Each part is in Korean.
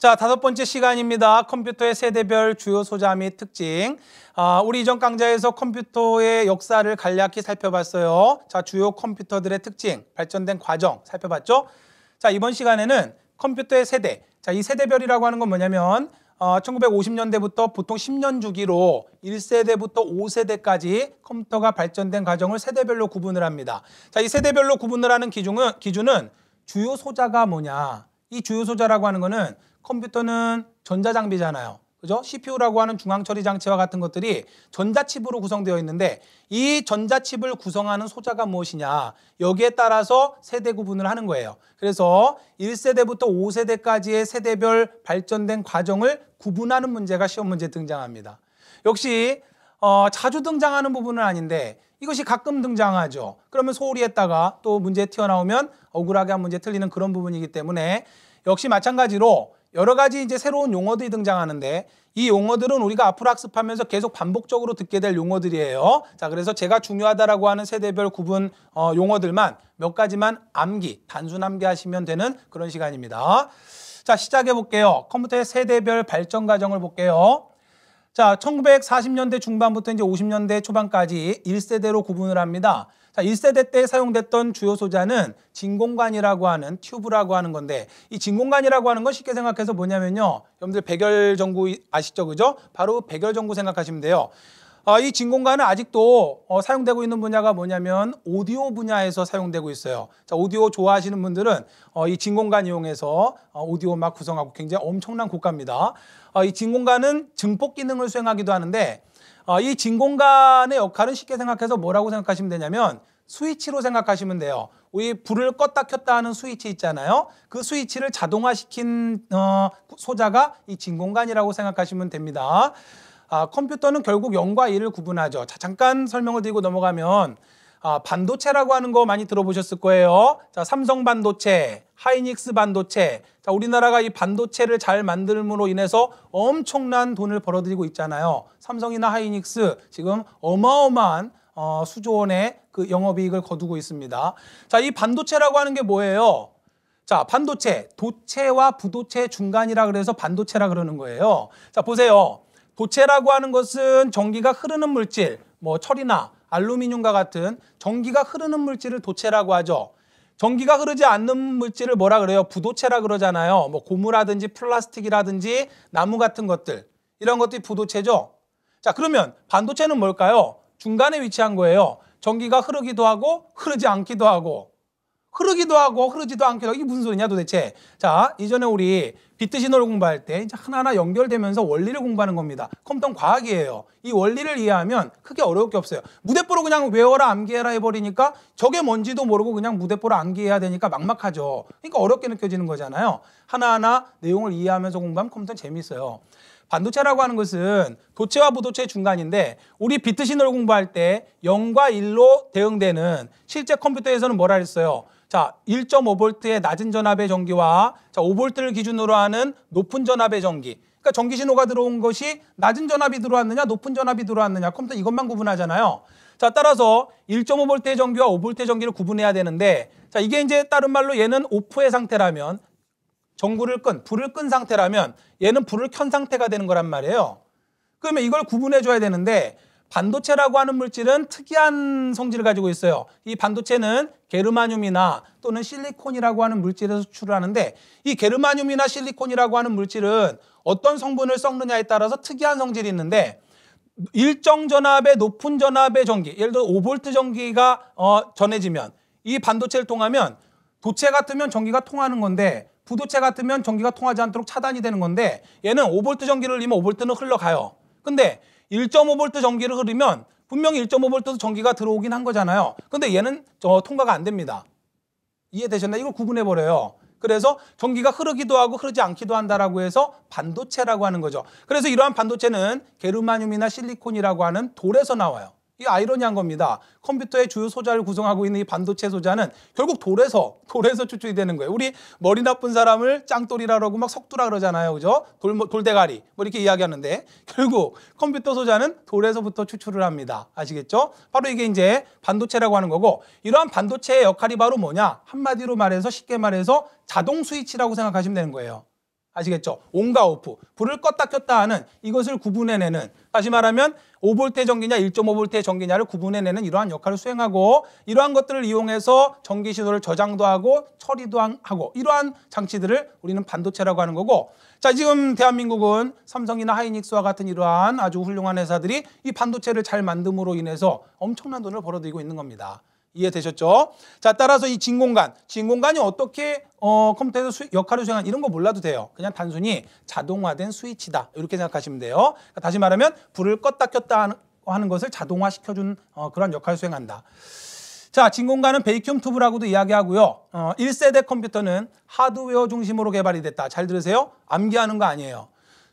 자, 다섯 번째 시간입니다. 컴퓨터의 세대별 주요 소자 및 특징. 아, 우리 이전 강좌에서 컴퓨터의 역사를 간략히 살펴봤어요. 자, 주요 컴퓨터들의 특징, 발전된 과정 살펴봤죠? 자, 이번 시간에는 컴퓨터의 세대. 자, 이 세대별이라고 하는 건 뭐냐면 어, 1950년대부터 보통 10년 주기로 1세대부터 5세대까지 컴퓨터가 발전된 과정을 세대별로 구분을 합니다. 자, 이 세대별로 구분을 하는 기준은 기준은 주요 소자가 뭐냐. 이 주요 소자라고 하는 거는 컴퓨터는 전자장비잖아요. 그죠? CPU라고 하는 중앙처리 장치와 같은 것들이 전자칩으로 구성되어 있는데 이 전자칩을 구성하는 소자가 무엇이냐 여기에 따라서 세대 구분을 하는 거예요. 그래서 1세대부터 5세대까지의 세대별 발전된 과정을 구분하는 문제가 시험 문제에 등장합니다. 역시 어, 자주 등장하는 부분은 아닌데 이것이 가끔 등장하죠. 그러면 소홀히 했다가 또 문제 튀어나오면 억울하게 한 문제 틀리는 그런 부분이기 때문에 역시 마찬가지로 여러 가지 이제 새로운 용어들이 등장하는데 이 용어들은 우리가 앞으로 학습하면서 계속 반복적으로 듣게 될 용어들이에요. 자, 그래서 제가 중요하다라고 하는 세대별 구분 어, 용어들만 몇 가지만 암기, 단순 암기하시면 되는 그런 시간입니다. 자, 시작해 볼게요. 컴퓨터의 세대별 발전 과정을 볼게요. 자, 1940년대 중반부터 이제 50년대 초반까지 1세대로 구분을 합니다. 자, 1세대 때 사용됐던 주요 소자는 진공관이라고 하는 튜브라고 하는 건데 이 진공관이라고 하는 건 쉽게 생각해서 뭐냐면요. 여러분들 백열 전구 아시죠? 그죠? 바로 백열 전구 생각하시면 돼요. 어, 이 진공관은 아직도 어, 사용되고 있는 분야가 뭐냐면 오디오 분야에서 사용되고 있어요. 자, 오디오 좋아하시는 분들은 어, 이 진공관 이용해서 어, 오디오 막 구성하고 굉장히 엄청난 고가입니다. 어, 이 진공관은 증폭 기능을 수행하기도 하는데 어, 이 진공관의 역할은 쉽게 생각해서 뭐라고 생각하시면 되냐면 스위치로 생각하시면 돼요. 우리 불을 껐다 켰다 하는 스위치 있잖아요. 그 스위치를 자동화시킨 어, 소자가 이 진공관이라고 생각하시면 됩니다. 아, 컴퓨터는 결국 0과 1을 구분하죠. 자, 잠깐 설명을 드리고 넘어가면 아, 반도체라고 하는 거 많이 들어보셨을 거예요. 자, 삼성 반도체, 하이닉스 반도체. 자, 우리나라가 이 반도체를 잘 만들므로 인해서 엄청난 돈을 벌어들이고 있잖아요. 삼성이나 하이닉스 지금 어마어마한 어, 수조원의 그 영업이익을 거두고 있습니다. 자, 이 반도체라고 하는 게 뭐예요? 자, 반도체, 도체와 부도체 중간이라 그래서 반도체라 그러는 거예요. 자, 보세요. 도체라고 하는 것은 전기가 흐르는 물질, 뭐 철이나 알루미늄과 같은 전기가 흐르는 물질을 도체라고 하죠. 전기가 흐르지 않는 물질을 뭐라 그래요? 부도체라 그러잖아요. 뭐 고무라든지 플라스틱이라든지 나무 같은 것들 이런 것들이 부도체죠. 자 그러면 반도체는 뭘까요? 중간에 위치한 거예요. 전기가 흐르기도 하고 흐르지 않기도 하고 흐르기도 하고 흐르지도 않기도 하고 이게 무슨 소리냐 도대체 자 이전에 우리 비트 신호를 공부할 때 이제 하나하나 연결되면서 원리를 공부하는 겁니다 컴퓨터 과학이에요 이 원리를 이해하면 크게 어려울 게 없어요 무대포로 그냥 외워라 암기해라 해버리니까 저게 뭔지도 모르고 그냥 무대포로 암기해야 되니까 막막하죠 그러니까 어렵게 느껴지는 거잖아요 하나하나 내용을 이해하면서 공부하면 컴퓨터 재밌어요 반도체라고 하는 것은 도체와 부도체의 중간인데 우리 비트 신호를 공부할 때 0과 1로 대응되는 실제 컴퓨터에서는 뭐라 했어요 자, 1.5V의 낮은 전압의 전기와 자, 5V를 기준으로 하는 높은 전압의 전기. 그러니까 전기 신호가 들어온 것이 낮은 전압이 들어왔느냐, 높은 전압이 들어왔느냐. 컴퓨터 이것만 구분하잖아요. 자, 따라서 1.5V의 전기와 5V의 전기를 구분해야 되는데 자, 이게 이제 다른 말로 얘는 오프의 상태라면 전구를 끈, 불을 끈 상태라면 얘는 불을 켠 상태가 되는 거란 말이에요. 그러면 이걸 구분해 줘야 되는데 반도체라고 하는 물질은 특이한 성질을 가지고 있어요. 이 반도체는 게르마늄이나 또는 실리콘이라고 하는 물질에서 추출하는데 이 게르마늄이나 실리콘이라고 하는 물질은 어떤 성분을 섞느냐에 따라서 특이한 성질이 있는데 일정 전압의 높은 전압의 전기, 예를 들어 5볼트 전기가 어, 전해지면 이 반도체를 통하면 도체 같으면 전기가 통하는 건데 부도체 같으면 전기가 통하지 않도록 차단이 되는 건데 얘는 5볼트 전기를 넣으면 5볼트는 흘러가요. 근데 1.5V 전기를 흐르면 분명히 1 5 v 에 전기가 들어오긴 한 거잖아요. 근데 얘는 저 통과가 안 됩니다. 이해되셨나요? 이걸 구분해 버려요. 그래서 전기가 흐르기도 하고 흐르지 않기도 한다라고 해서 반도체라고 하는 거죠. 그래서 이러한 반도체는 게르마늄이나 실리콘이라고 하는 돌에서 나와요. 이 아이러니한 겁니다. 컴퓨터의 주요 소자를 구성하고 있는 이 반도체 소자는 결국 돌에서 돌에서 추출이 되는 거예요. 우리 머리 나쁜 사람을 짱돌이라 고막 석두라 그러잖아요. 그죠? 돌, 뭐, 돌대가리 뭐 이렇게 이야기하는데 결국 컴퓨터 소자는 돌에서부터 추출을 합니다. 아시겠죠? 바로 이게 이제 반도체라고 하는 거고 이러한 반도체의 역할이 바로 뭐냐? 한마디로 말해서 쉽게 말해서 자동 스위치라고 생각하시면 되는 거예요. 아시겠죠? 온과 오프. 불을 껐다 켰다 하는 이것을 구분해내는 다시 말하면 5볼트 전기냐 1.5볼트 전기냐를 구분해내는 이러한 역할을 수행하고 이러한 것들을 이용해서 전기 신호를 저장도 하고 처리도 하고 이러한 장치들을 우리는 반도체라고 하는 거고 자 지금 대한민국은 삼성이나 하이닉스와 같은 이러한 아주 훌륭한 회사들이 이 반도체를 잘 만듦으로 인해서 엄청난 돈을 벌어들이고 있는 겁니다. 이해되셨죠? 자, 따라서 이 진공관, 진공관이 어떻게 어, 컴퓨터에서 수, 역할을 수행한 이런 거 몰라도 돼요. 그냥 단순히 자동화된 스위치다. 이렇게 생각하시면 돼요. 그러니까 다시 말하면 불을 껐다 켰다 하는, 하는 것을 자동화시켜준 어, 그런 역할을 수행한다. 자, 진공관은 베이큐움 튜브라고도 이야기하고요. 어, 1세대 컴퓨터는 하드웨어 중심으로 개발이 됐다. 잘 들으세요. 암기하는 거 아니에요.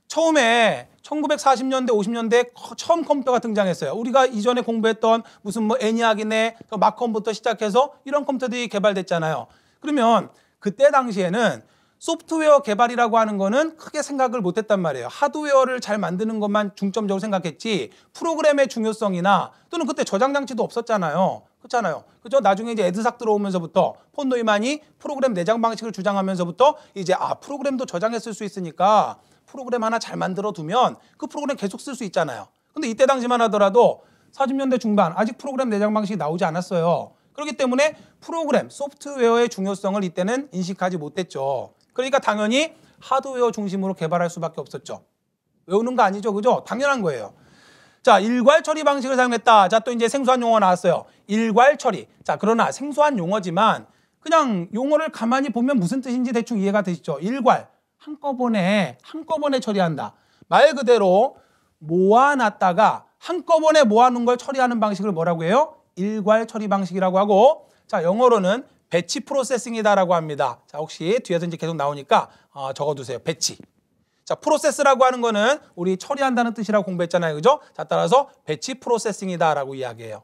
처음에 1940년대, 50년대 처음 컴퓨터가 등장했어요. 우리가 이전에 공부했던 무슨 뭐 애니악이네, 마컴부터 그 시작해서 이런 컴퓨터들이 개발됐잖아요. 그러면 그때 당시에는 소프트웨어 개발이라고 하는 거는 크게 생각을 못 했단 말이에요. 하드웨어를 잘 만드는 것만 중점적으로 생각했지 프로그램의 중요성이나 또는 그때 저장 장치도 없었잖아요. 그렇잖아요. 그죠? 나중에 이제 에드삭 들어오면서부터 폰 노이만이 프로그램 내장 방식을 주장하면서부터 이제 아 프로그램도 저장했을 수 있으니까 프로그램 하나 잘 만들어 두면 그 프로그램 계속 쓸 수 있잖아요. 근데 이때 당시만 하더라도 40년대 중반 아직 프로그램 내장 방식이 나오지 않았어요. 그렇기 때문에 프로그램, 소프트웨어의 중요성을 이때는 인식하지 못했죠. 그러니까 당연히 하드웨어 중심으로 개발할 수밖에 없었죠. 외우는 거 아니죠. 그죠? 당연한 거예요. 자, 일괄 처리 방식을 사용했다. 자, 또 이제 생소한 용어 나왔어요. 일괄 처리. 자, 그러나 생소한 용어지만 그냥 용어를 가만히 보면 무슨 뜻인지 대충 이해가 되시죠? 일괄. 한꺼번에 한꺼번에 처리한다. 말 그대로 모아놨다가 한꺼번에 모아놓은 걸 처리하는 방식을 뭐라고 해요? 일괄 처리 방식이라고 하고 자 영어로는 배치 프로세싱이다라고 합니다. 자 혹시 뒤에서 이제 계속 나오니까 어, 적어두세요. 배치. 자 프로세스라고 하는 거는 우리 처리한다는 뜻이라고 공부했잖아요. 그죠? 자 따라서 배치 프로세싱이다라고 이야기해요.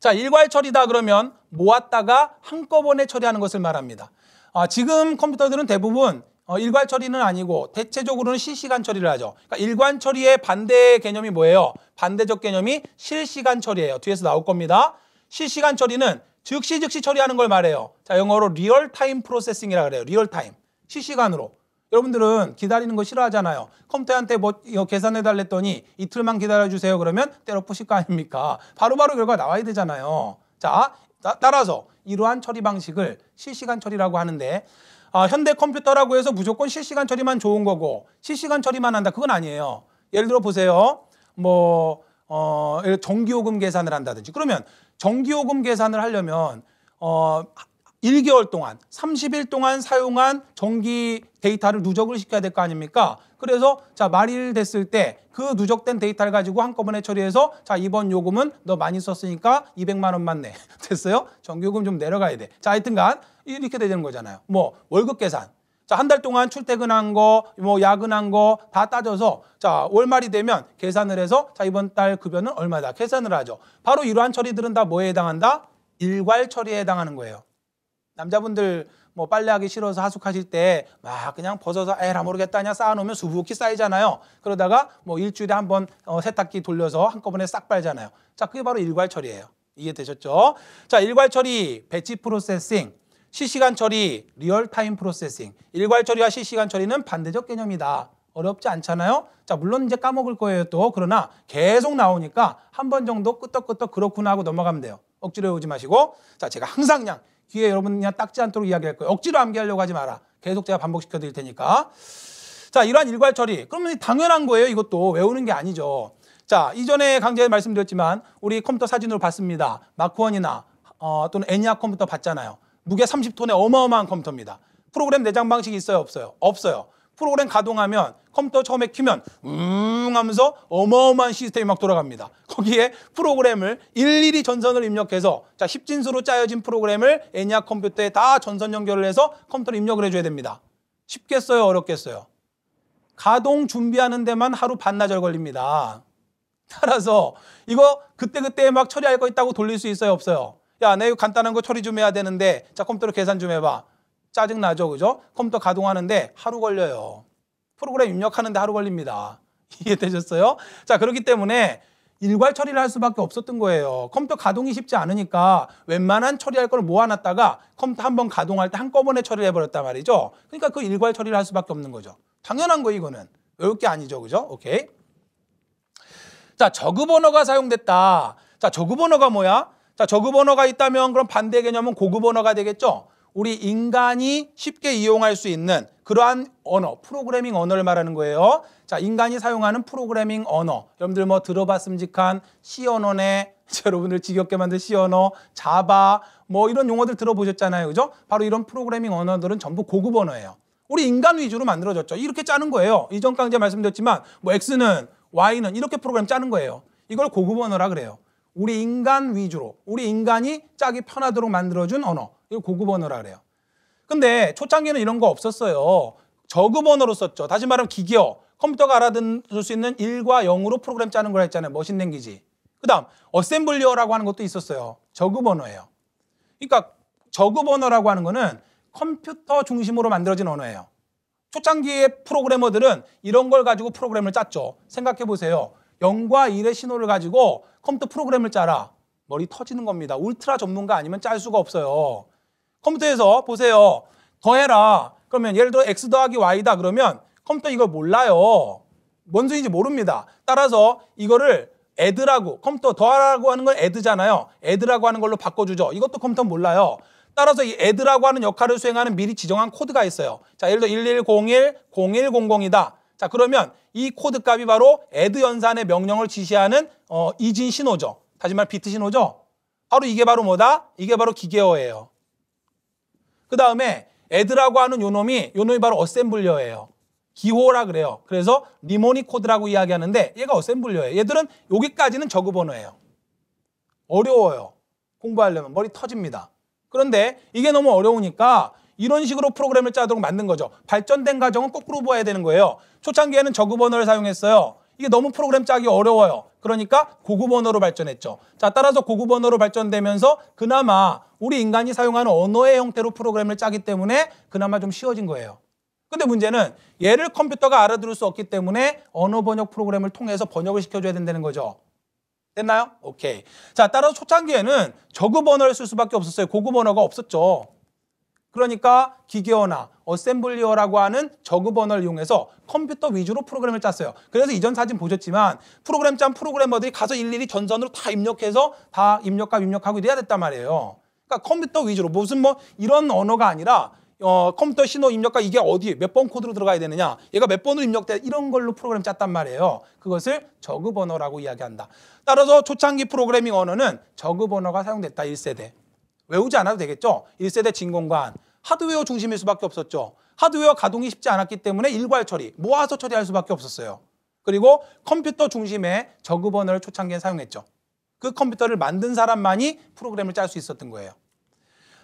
자 일괄 처리다 그러면 모았다가 한꺼번에 처리하는 것을 말합니다. 아, 지금 컴퓨터들은 대부분 어, 일괄 처리는 아니고 대체적으로는 실시간 처리를 하죠. 그러니까 일괄 처리의 반대 개념이 뭐예요? 반대적 개념이 실시간 처리예요. 뒤에서 나올 겁니다. 실시간 처리는 즉시 즉시 처리하는 걸 말해요. 자, 영어로 리얼타임 프로세싱이라 그래요. 리얼타임. 실시간으로. 여러분들은 기다리는 거 싫어하잖아요. 컴퓨터한테 뭐 이거 계산해 달랬더니 이틀만 기다려 주세요. 그러면 때려 푸실 거 아닙니까? 바로바로 바로 결과 나와야 되잖아요. 자, 따라서 이러한 처리 방식을 실시간 처리라고 하는데 아, 현대 컴퓨터라고 해서 무조건 실시간 처리만 좋은 거고 실시간 처리만 한다 그건 아니에요. 예를 들어 보세요. 뭐 어, 정기요금 계산을 한다든지 그러면 정기요금 계산을 하려면 어, 1개월 동안 30일 동안 사용한 정기 데이터를 누적을 시켜야 될 거 아닙니까? 그래서 자 말일 됐을 때 그 누적된 데이터를 가지고 한꺼번에 처리해서 자 이번 요금은 너 많이 썼으니까 200만 원만 내. 됐어요? 정규금좀 내려가야 돼. 자 하여튼간 이렇게 되는 거잖아요. 뭐 월급 계산. 자, 한 달 동안 출퇴근한 거, 뭐 야근한 거 다 따져서 자, 월말이 되면 계산을 해서 자, 이번 달 급여는 얼마다 계산을 하죠. 바로 이러한 처리들은 다 뭐에 해당한다? 일괄 처리에 해당하는 거예요. 남자분들 뭐 빨래하기 싫어서 하숙하실 때 막 그냥 벗어서 에라 모르겠다 냐 쌓아놓으면 수북히 쌓이잖아요. 그러다가 뭐 일주일에 한번 어, 세탁기 돌려서 한꺼번에 싹 빨잖아요. 자, 그게 바로 일괄 처리예요. 이해되셨죠? 자, 일괄 처리, 배치 프로세싱, 실시간 처리, 리얼타임 프로세싱. 일괄 처리와 실시간 처리는 반대적 개념이다. 어렵지 않잖아요. 자, 물론 이제 까먹을 거예요, 또. 그러나 계속 나오니까 한 번 정도 끄떡끄떡 그렇구나 하고 넘어가면 돼요. 억지로 외우지 마시고. 자, 제가 항상 그냥 뒤에 여러분 그냥 딱지 않도록 이야기할 거예요. 억지로 암기하려고 하지 마라. 계속 제가 반복시켜 드릴 테니까. 자, 이러한 일괄 처리. 그러면 당연한 거예요. 이것도 외우는 게 아니죠. 자, 이전에 강좌에 말씀드렸지만 우리 컴퓨터 사진으로 봤습니다. 마크원이나 어, 또는 애니아 컴퓨터 봤잖아요. 무게 30톤의 어마어마한 컴퓨터입니다. 프로그램 내장 방식이 있어요, 없어요? 없어요. 프로그램 가동하면 컴퓨터 처음에 키면 웅 하면서 어마어마한 시스템이 막 돌아갑니다. 거기에 프로그램을 일일이 전선을 입력해서 자1 0진수로 짜여진 프로그램을 애니아 컴퓨터에 다 전선 연결을 해서 컴퓨터를 입력을 해줘야 됩니다. 쉽겠어요? 어렵겠어요? 가동 준비하는 데만 하루 반나절 걸립니다. 따라서 이거 그때그때 막 처리할 거 있다고 돌릴 수 있어요? 없어요? 야, 내 이거 간단한 거 처리 좀 해야 되는데 자 컴퓨터로 계산 좀 해봐. 짜증나죠. 그죠? 컴퓨터 가동하는데 하루 걸려요. 프로그램 입력하는데 하루 걸립니다. 이해되셨어요? 자, 그렇기 때문에 일괄 처리를 할 수밖에 없었던 거예요. 컴퓨터 가동이 쉽지 않으니까 웬만한 처리할 걸 모아놨다가 컴퓨터 한 번 가동할 때 한꺼번에 처리를 해버렸단 말이죠. 그러니까 그 일괄 처리를 할 수밖에 없는 거죠. 당연한 거 이거는. 외울 게 아니죠. 그죠? 오케이. 자, 저그번호가 사용됐다. 자, 저그번호가 뭐야? 자, 저그번호가 있다면 그럼 반대 개념은 고급 번호가 되겠죠? 우리 인간이 쉽게 이용할 수 있는 그러한 언어, 프로그래밍 언어를 말하는 거예요. 자, 인간이 사용하는 프로그래밍 언어. 여러분들 뭐 들어봤음직한 C 언어네. 여러분들 지겹게 만든 C 언어, 자바 뭐 이런 용어들 들어보셨잖아요. 그죠? 바로 이런 프로그래밍 언어들은 전부 고급 언어예요. 우리 인간 위주로 만들어졌죠. 이렇게 짜는 거예요. 이전 강좌 말씀드렸지만 뭐 X는 Y는 이렇게 프로그램 짜는 거예요. 이걸 고급 언어라 그래요. 우리 인간 위주로 우리 인간이 짜기 편하도록 만들어준 언어 이걸 고급 언어라 그래요. 근데 초창기는 이런 거 없었어요. 저급 언어로 썼죠. 다시 말하면 기계어. 컴퓨터가 알아들을 수 있는 1과 0으로 프로그램 짜는 걸 했잖아요. 머신 랭귀지. 그 다음 어셈블리어라고 하는 것도 있었어요. 저급 언어예요. 그러니까 저급 언어라고 하는 거는 컴퓨터 중심으로 만들어진 언어예요. 초창기의 프로그래머들은 이런 걸 가지고 프로그램을 짰죠. 생각해 보세요. 0과 1의 신호를 가지고 컴퓨터 프로그램을 짜라. 머리 터지는 겁니다. 울트라 전문가 아니면 짤 수가 없어요. 컴퓨터에서 보세요. 더해라. 그러면 예를 들어 x 더하기 y다. 그러면 컴퓨터 이걸 몰라요. 뭔 소리인지 모릅니다. 따라서 이거를 add라고 컴퓨터 더하라고 하는 건 add잖아요. add라고 하는 걸로 바꿔주죠. 이것도 컴퓨터 몰라요. 따라서 이 add라고 하는 역할을 수행하는 미리 지정한 코드가 있어요. 자, 예를 들어 1101, 0100이다. 자, 그러면 이 코드 값이 바로 add 연산의 명령을 지시하는 어, 이진 신호죠. 다시 말 비트 신호죠. 바로 이게 바로 뭐다? 이게 바로 기계어예요. 그 다음에 add라고 하는 요놈이 요놈이 바로 어셈블리어예요. 기호라 그래요. 그래서 리모니 코드라고 이야기하는데 얘가 어셈블리어예요. 얘들은 여기까지는 저그 번호예요. 어려워요. 공부하려면 머리 터집니다. 그런데 이게 너무 어려우니까 이런 식으로 프로그램을 짜도록 만든 거죠. 발전된 과정은 거꾸로 보아야 되는 거예요. 초창기에는 저급 언어를 사용했어요. 이게 너무 프로그램 짜기 어려워요. 그러니까 고급 언어로 발전했죠. 자, 따라서 고급 언어로 발전되면서 그나마 우리 인간이 사용하는 언어의 형태로 프로그램을 짜기 때문에 그나마 좀 쉬워진 거예요. 근데 문제는 얘를 컴퓨터가 알아들을 수 없기 때문에 언어 번역 프로그램을 통해서 번역을 시켜줘야 된다는 거죠. 됐나요? 오케이. 자, 따라서 초창기에는 저급 언어를 쓸 수밖에 없었어요. 고급 언어가 없었죠. 그러니까 기계어나 어셈블리어라고 하는 저그 언어를 이용해서 컴퓨터 위주로 프로그램을 짰어요. 그래서 이전 사진 보셨지만 프로그램 짠 프로그래머들이 가서 일일이 전선으로 다 입력해서 다입력과 입력하고 이래야 됐단 말이에요. 그러니까 컴퓨터 위주로 무슨 뭐 이런 언어가 아니라 어, 컴퓨터 신호 입력과 이게 어디 몇 번 코드로 들어가야 되느냐 얘가 몇 번으로 입력돼 이런 걸로 프로그램 짰단 말이에요 그것을 저급 언어라고 이야기한다 따라서 초창기 프로그래밍 언어는 저급 언어가 사용됐다 1세대 외우지 않아도 되겠죠. 1세대 진공관 하드웨어 중심일 수밖에 없었죠. 하드웨어 가동이 쉽지 않았기 때문에 일괄 처리, 모아서 처리할 수밖에 없었어요. 그리고 컴퓨터 중심의 저급원을 초창기에 사용했죠. 그 컴퓨터를 만든 사람만이 프로그램을 짤 수 있었던 거예요.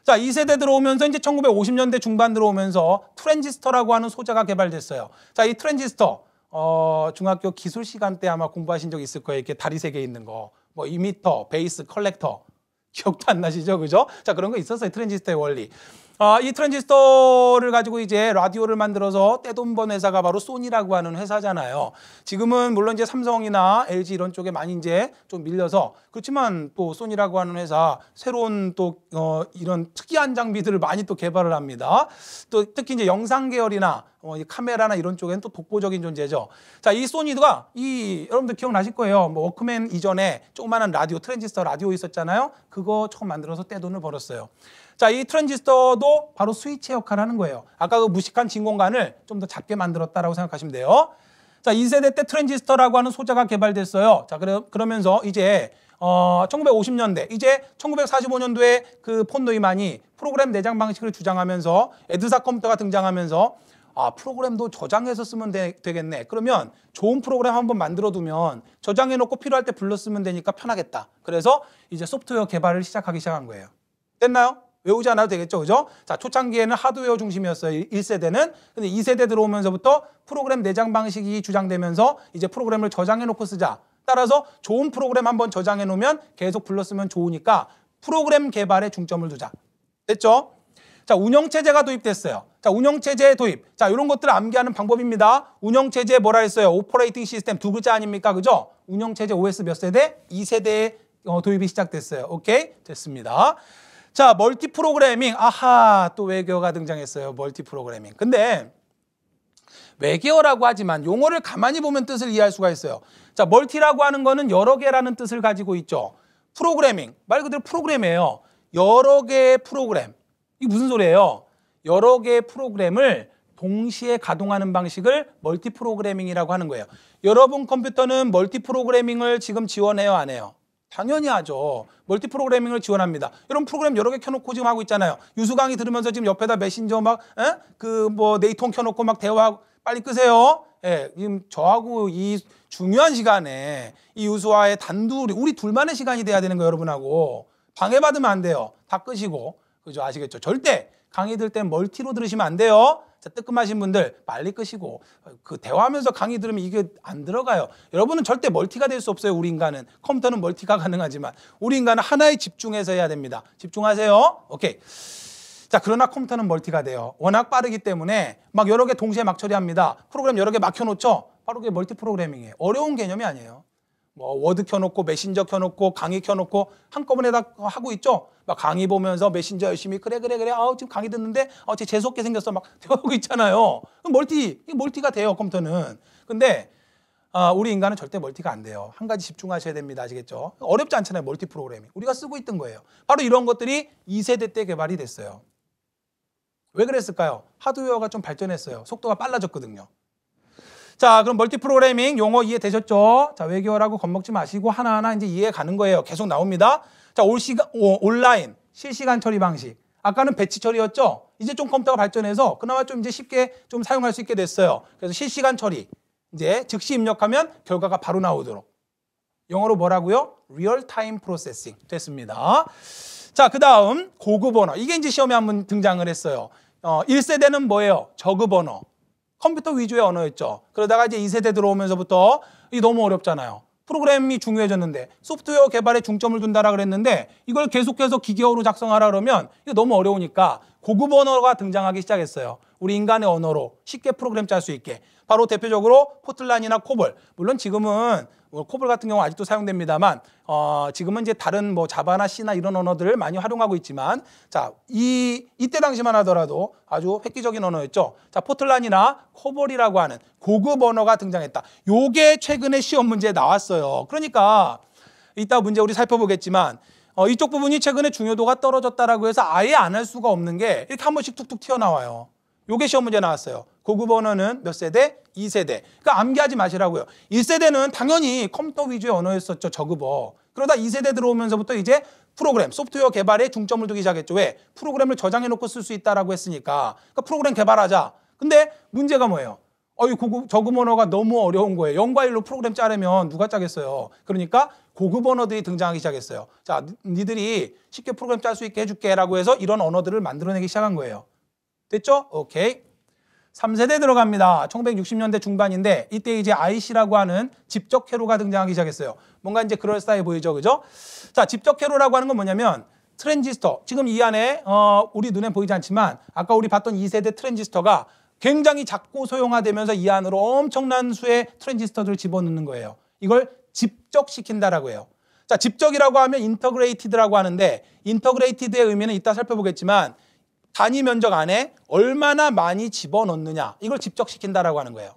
자, 2세대 들어오면서 이제 1950년대 중반 들어오면서 트랜지스터라고 하는 소재가 개발됐어요. 자, 이 트랜지스터 어, 중학교 기술 시간 때 아마 공부하신 적 있을 거예요. 이렇게 다리 3개 있는 거. 뭐 이미터, 베이스, 컬렉터. 기억도 안 나시죠? 그죠? 자, 그런 거 있었어요. 트랜지스터의 원리. 아, 이 트랜지스터를 가지고 이제 라디오를 만들어서 떼돈 번 회사가 바로 소니라고 하는 회사잖아요. 지금은 물론 이제 삼성이나 LG 이런 쪽에 많이 이제 좀 밀려서 그렇지만 또 소니라고 하는 회사 새로운 또 어, 이런 특이한 장비들을 많이 또 개발을 합니다. 또 특히 이제 영상 계열이나 어, 이 카메라나 이런 쪽에는 또 독보적인 존재죠. 자, 이 소니가 이 여러분들 기억나실 거예요. 뭐 워크맨 이전에 조그마한 라디오 트랜지스터 라디오 있었잖아요. 그거 처음 만들어서 떼돈을 벌었어요. 자, 이 트랜지스터도 바로 스위치 의 역할을 하는 거예요. 아까 그 무식한 진공관을 좀 더 작게 만들었다라고 생각하시면 돼요. 자, 2세대 때 트랜지스터라고 하는 소자가 개발됐어요. 자, 그러, 그러면서 이제 어, 1950년대, 이제 1945년도에 그폰 노이만이 프로그램 내장 방식을 주장하면서 에드사 컴퓨터가 등장하면서 아, 프로그램도 저장해서 쓰면 되, 겠네 그러면 좋은 프로그램 한번 만들어두면 저장해놓고 필요할 때 불러 쓰면 되니까 편하겠다. 그래서 이제 소프트웨어 개발을 시작하기 시작한 거예요. 됐나요? 외우지 않아도 되겠죠. 그죠? 자, 초창기에는 하드웨어 중심이었어요. 1세대는. 근데 2세대 들어오면서부터 프로그램 내장 방식이 주장되면서 이제 프로그램을 저장해 놓고 쓰자. 따라서 좋은 프로그램 한번 저장해 놓으면 계속 불렀으면 좋으니까 프로그램 개발에 중점을 두자. 됐죠? 자, 운영체제가 도입됐어요. 자, 운영체제 도입. 자, 이런 것들을 암기하는 방법입니다. 운영체제 뭐라 했어요? 오퍼레이팅 시스템 두 글자 아닙니까? 그죠? 운영체제 OS 몇 세대? 2세대에 어, 도입이 시작됐어요. 오케이? 됐습니다. 자, 멀티 프로그래밍. 아하, 또 외계어가 등장했어요. 멀티 프로그래밍. 근데 외계어라고 하지만 용어를 가만히 보면 뜻을 이해할 수가 있어요. 자, 멀티라고 하는 거는 여러 개라는 뜻을 가지고 있죠. 프로그래밍. 말 그대로 프로그램이에요. 여러 개의 프로그램. 이게 무슨 소리예요? 여러 개의 프로그램을 동시에 가동하는 방식을 멀티 프로그래밍이라고 하는 거예요. 여러분 컴퓨터는 멀티 프로그래밍을 지금 지원해요, 안 해요? 당연히 하죠. 멀티 프로그래밍을 지원합니다. 이런 프로그램 여러 개 켜놓고 지금 하고 있잖아요. 유수 강의 들으면서 지금 옆에다 메신저 막, 에? 그뭐 네이통 켜놓고 막 대화하고 빨리 끄세요. 예, 지금 저하고 이 중요한 시간에 이 유수와의 단둘이 우리 둘만의 시간이 돼야 되는 거 여러분하고 방해받으면 안 돼요. 다 끄시고 그죠 아시겠죠? 절대 강의 들 때 멀티로 들으시면 안 돼요. 자, 뜨끔하신 분들 빨리 끄시고 그 대화하면서 강의 들으면 이게 안 들어가요. 여러분은 절대 멀티가 될 수 없어요. 우리 인간은 컴퓨터는 멀티가 가능하지만 우리 인간은 하나에 집중해서 해야 됩니다. 집중하세요. 오케이. 자, 그러나 컴퓨터는 멀티가 돼요. 워낙 빠르기 때문에 막 여러 개 동시에 막 처리합니다. 프로그램 여러 개 막혀 놓죠. 바로 그게 멀티 프로그래밍이에요. 어려운 개념이 아니에요. 뭐 워드 켜놓고 메신저 켜놓고 강의 켜놓고 한꺼번에 다 하고 있죠. 막 강의 보면서 메신저 열심히 그래 그래 그래 아우 지금 강의 듣는데 어제 재수 없게 생겼어 막 되고 있잖아요. 멀티 멀티가 돼요 컴퓨터는. 근데 아, 우리 인간은 절대 멀티가 안 돼요. 한 가지 집중하셔야 됩니다. 아시겠죠? 어렵지 않잖아요. 멀티 프로그램이. 우리가 쓰고 있던 거예요. 바로 이런 것들이 2세대 때 개발이 됐어요. 왜 그랬을까요? 하드웨어가 좀 발전했어요. 속도가 빨라졌거든요. 자, 그럼 멀티 프로그래밍 용어 이해되셨죠? 자, 외계어라고 겁먹지 마시고 하나하나 이제 이해 가는 거예요. 계속 나옵니다. 자, 올 시간, 오, 온라인, 실시간 처리 방식. 아까는 배치 처리였죠? 이제 좀 컴퓨터가 발전해서 그나마 좀 이제 쉽게 좀 사용할 수 있게 됐어요. 그래서 실시간 처리. 이제 즉시 입력하면 결과가 바로 나오도록. 영어로 뭐라고요? 리얼 타임 프로세싱 됐습니다. 자, 그 다음 고급 언어. 이게 이제 시험에 한번 등장을 했어요. 어, 1세대는 뭐예요? 저급 언어. 컴퓨터 위주의 언어였죠. 그러다가 이제 2세대 들어오면서부터 이 너무 어렵잖아요. 프로그램이 중요해졌는데 소프트웨어 개발에 중점을 둔다라 그랬는데 이걸 계속해서 기계어로 작성하라 그러면 이거 너무 어려우니까 고급 언어가 등장하기 시작했어요. 우리 인간의 언어로 쉽게 프로그램 짤 수 있게. 바로 대표적으로 포틀란이나 코볼. 물론 지금은 어, 코볼 같은 경우 아직도 사용됩니다만 어, 지금은 이제 다른 뭐 자바나 C나 이런 언어들을 많이 활용하고 있지만 자 이 이때 당시만 하더라도 아주 획기적인 언어였죠. 자 포틀란이나 코볼이라고 하는 고급 언어가 등장했다. 요게 최근에 시험 문제에 나왔어요. 그러니까 이따 문제 우리 살펴보겠지만 어, 이쪽 부분이 최근에 중요도가 떨어졌다라고 해서 아예 안 할 수가 없는 게 이렇게 한 번씩 툭툭 튀어나와요. 요게 시험 문제 나왔어요. 고급 언어는 몇 세대? 2세대. 그러니까 암기하지 마시라고요. 1세대는 당연히 컴퓨터 위주의 언어였었죠. 저급어. 그러다 2세대 들어오면서부터 이제 프로그램, 소프트웨어 개발에 중점을 두기 시작했죠. 왜? 프로그램을 저장해놓고 쓸 수 있다라고 했으니까. 그러니까 프로그램 개발하자. 근데 문제가 뭐예요? 어이 고급 저급 언어가 너무 어려운 거예요. 0과 1로 프로그램 짜려면 누가 짜겠어요. 그러니까 고급 언어들이 등장하기 시작했어요. 자, 니들이 쉽게 프로그램 짤 수 있게 해줄게라고 해서 이런 언어들을 만들어내기 시작한 거예요. 됐죠? 오케이. 3세대 들어갑니다. 1960년대 중반인데 이때 이제 IC라고 하는 집적 회로가 등장하기 시작했어요. 뭔가 이제 그럴싸해 보이죠. 그죠? 자, 집적 회로라고 하는 건 뭐냐면 트랜지스터. 지금 이 안에 어, 우리 눈에 보이지 않지만 아까 우리 봤던 2세대 트랜지스터가 굉장히 작고 소형화되면서 이 안으로 엄청난 수의 트랜지스터들을 집어넣는 거예요. 이걸 집적시킨다라고 해요. 자, 집적이라고 하면 인터그레이티드라고 하는데 인터그레이티드의 의미는 이따 살펴보겠지만 단위 면적 안에 얼마나 많이 집어넣느냐 이걸 집적시킨다라고 하는 거예요.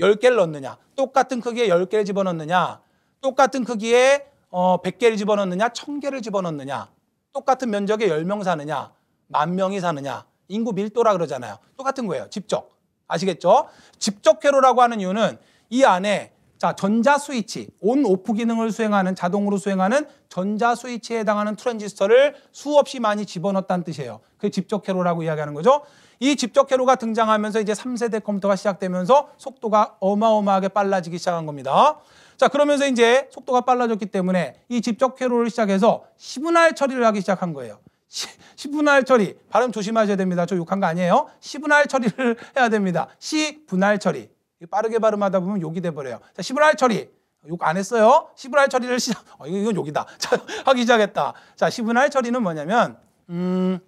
10개를 넣느냐 똑같은 크기에 10개를 집어넣느냐 똑같은 크기에 100개를 어, 집어넣느냐 1000개를 집어넣느냐 똑같은 면적에 10명 사느냐 만 명이 사느냐 인구 밀도라 그러잖아요. 똑같은 거예요. 집적. 아시겠죠? 집적 회로라고 하는 이유는 이 안에 자, 전자 스위치, 온 오프 기능을 수행하는 자동으로 수행하는 전자 스위치에 해당하는 트랜지스터를 수없이 많이 집어넣었다는 뜻이에요. 그 집적 회로라고 이야기하는 거죠. 이 집적 회로가 등장하면서 이제 3세대 컴퓨터가 시작되면서 속도가 어마어마하게 빨라지기 시작한 겁니다. 자, 그러면서 이제 속도가 빨라졌기 때문에 이 집적 회로를 시작해서 시분할 처리를 하기 시작한 거예요. 시, 시분할 처리 발음 조심하셔야 됩니다. 저 욕한 거 아니에요. 시분할 처리를 해야 됩니다. 시분할 처리 빠르게 발음하다 보면 욕이 돼버려요. 자, 시분할 처리 욕 안 했어요. 시분할 처리를 시작. 어, 이건 욕이다. 자, 하기 시작했다. 자, 시분할 처리는 뭐냐면 음,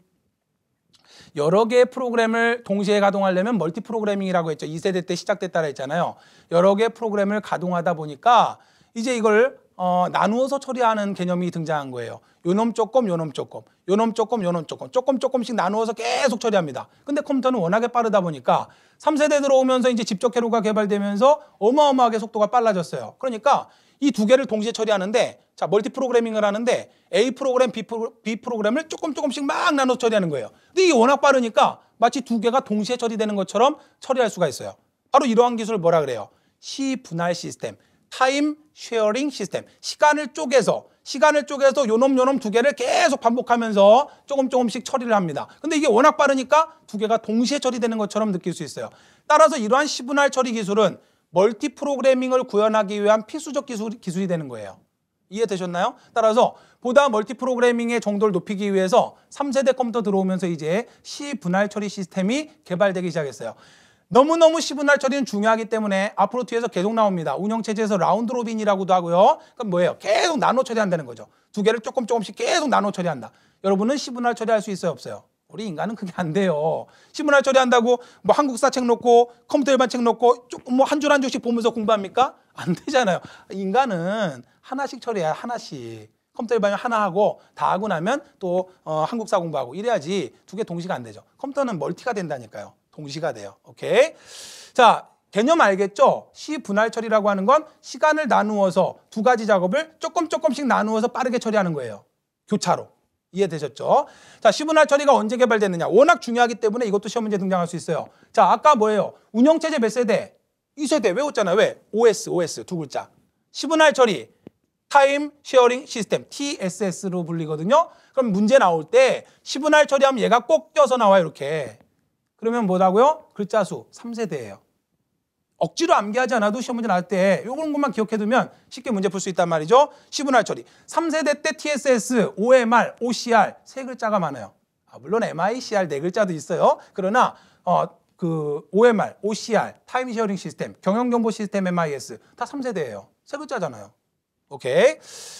여러 개의 프로그램을 동시에 가동하려면 멀티 프로그래밍이라고 했죠. 2세대 때 시작됐다 했잖아요. 여러 개의 프로그램을 가동하다 보니까 이제 이걸 어, 나누어서 처리하는 개념이 등장한 거예요. 요놈 조금, 요놈 조금, 요놈 조금, 요놈 조금, 조금 조금씩 나누어서 계속 처리합니다. 근데 컴퓨터는 워낙에 빠르다 보니까 3세대 들어오면서 이제 집적 회로가 개발되면서 어마어마하게 속도가 빨라졌어요. 그러니까 이두 개를 동시에 처리하는데 자 멀티 프로그래밍을 하는데 A 프로그램, B, 프로, B 프로그램을 조금 조금씩 막 나눠 처리하는 거예요. 근데 이게 워낙 빠르니까 마치 두 개가 동시에 처리되는 것처럼 처리할 수가 있어요. 바로 이러한 기술을 뭐라 그래요? 시분할 시스템, 타임 쉐어링 시스템. 시간을 쪼개서 시간을 쪼개서 요놈 요놈 두 개를 계속 반복하면서 조금 조금씩 처리를 합니다. 근데 이게 워낙 빠르니까 두 개가 동시에 처리되는 것처럼 느낄 수 있어요. 따라서 이러한 시분할 처리 기술은 멀티 프로그래밍을 구현하기 위한 필수적 기술, 기술이 되는 거예요. 이해되셨나요? 따라서 보다 멀티 프로그래밍의 정도를 높이기 위해서 3세대 컴퓨터 들어오면서 이제 시 분할 처리 시스템이 개발되기 시작했어요. 너무너무 시분할 처리는 중요하기 때문에 앞으로 뒤에서 계속 나옵니다. 운영체제에서 라운드 로빈이라고도 하고요. 그럼 뭐예요? 계속 나눠 처리한다는 거죠. 두 개를 조금 조금씩 계속 나눠 처리한다. 여러분은 시분할 처리할 수 있어요? 없어요? 우리 인간은 그게 안 돼요. 신문화 처리한다고 뭐 한국사 책 놓고 컴퓨터 일반 책 놓고 뭐한 줄 한 줄씩 보면서 공부합니까? 안 되잖아요. 인간은 하나씩 처리해야 하나씩. 컴퓨터 일반이 하나 하고 다 하고 나면 또 어, 한국사 공부하고 이래야지 두 개 동시가 안 되죠. 컴퓨터는 멀티가 된다니까요. 동시가 돼요. 오케이. 자, 개념 알겠죠? 시 분할 처리라고 하는 건 시간을 나누어서 두 가지 작업을 조금 조금씩 나누어서 빠르게 처리하는 거예요. 교차로. 이해되셨죠? 자, 시분할 처리가 언제 개발됐느냐. 워낙 중요하기 때문에 이것도 시험 문제 등장할 수 있어요. 자, 아까 뭐예요? 운영체제 몇 세대? 2세대 외웠잖아요. 왜? OS, OS 두 글자. 시분할 처리, 타임 쉐어링 시스템, TSS로 불리거든요. 그럼 문제 나올 때 시분할 처리하면 얘가 꼭 껴서 나와요, 이렇게. 그러면 뭐라고요? 글자 수 3세대예요. 억지로 암기하지 않아도 시험 문제 나올 때 요런 것만 기억해두면 쉽게 문제 풀 수 있단 말이죠. 시분할 처리. 3세대 때 TSS, OMR, OCR 세 글자가 많아요. 아, 물론 MICR 네 글자도 있어요. 그러나 어, 그 OMR, OCR, 타임쉐어링 시스템, 경영정보 시스템 MIS 다 3세대예요. 세 글자잖아요. 오케이.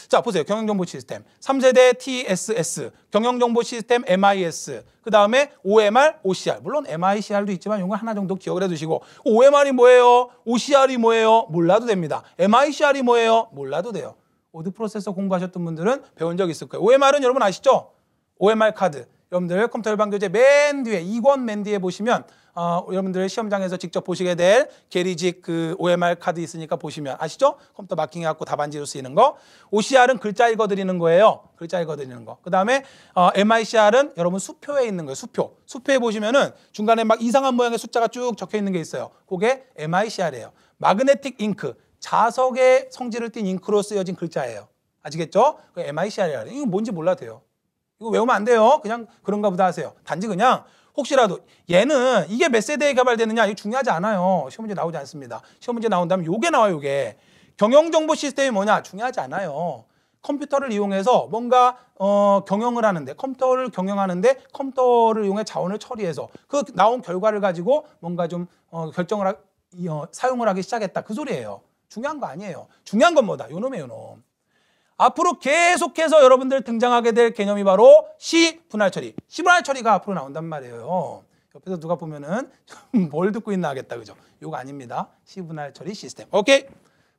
자, 보세요. 경영정보 시스템. 3세대 TSS, 경영정보 시스템 MIS, 그 다음에 OMR, OCR. 물론 MICR도 있지만 이건 하나 정도 기억을 해두시고. OMR이 뭐예요? OCR이 뭐예요? 몰라도 됩니다. MICR이 뭐예요? 몰라도 돼요. 워드 프로세서 공부하셨던 분들은 배운 적 있을 거예요. OMR은 여러분 아시죠? OMR 카드. 여러분들 컴퓨터 일반 교재 맨 뒤에 2권 맨 뒤에 보시면 어, 여러분들 시험장에서 직접 보시게 될 게리직 그 OMR 카드 있으니까 보시면 아시죠? 컴퓨터 마킹해갖고 답안지로 쓰이는 거. OCR은 글자 읽어드리는 거예요. 글자 읽어드리는 거. 그 다음에 어, MICR은 여러분 수표에 있는 거예요. 수표. 수표에 보시면은 중간에 막 이상한 모양의 숫자가 쭉 적혀 있는 게 있어요. 그게 MICR이에요. 마그네틱 잉크. 자석의 성질을 띤 잉크로 쓰여진 글자예요. 아시겠죠? 그 MICR이에요. 이거 뭔지 몰라도 돼요. 이거 외우면 안 돼요. 그냥 그런가 보다 하세요. 단지 그냥 혹시라도 얘는 이게 몇 세대에 개발되느냐 이거 중요하지 않아요. 시험 문제 나오지 않습니다. 시험 문제 나온다면 요게 나와요, 요게. 경영정보 시스템이 뭐냐? 중요하지 않아요. 컴퓨터를 이용해서 뭔가 어, 경영을 하는데 컴퓨터를 경영하는데 컴퓨터를 이용해 자원을 처리해서 그 나온 결과를 가지고 뭔가 좀 어, 결정을 하, 어, 사용을 하기 시작했다 그 소리예요 중요한 거 아니에요 중요한 건 뭐다 요놈의 요놈 앞으로 계속해서 여러분들 등장하게 될 개념이 바로 시 분할 처리. 시 분할 처리가 앞으로 나온단 말이에요. 옆에서 누가 보면은 뭘 듣고 있나 하겠다. 그죠? 요거 아닙니다. 시 분할 처리 시스템. 오케이.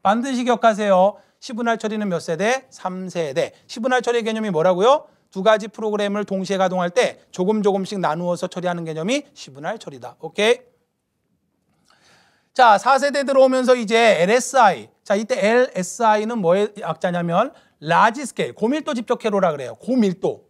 반드시 기억하세요. 시 분할 처리는 몇 세대? 삼세대시 분할 처리 개념이 뭐라고요? 두 가지 프로그램을 동시에 가동할 때 조금 조금씩 나누어서 처리하는 개념이 시분할 처리다. 오케이? 자, 4세대 들어오면서 이제 LSI. 자, 이때 LSI는 뭐의 약자냐면 라지 스케일, 고밀도 집적 회로라 그래요. 고밀도.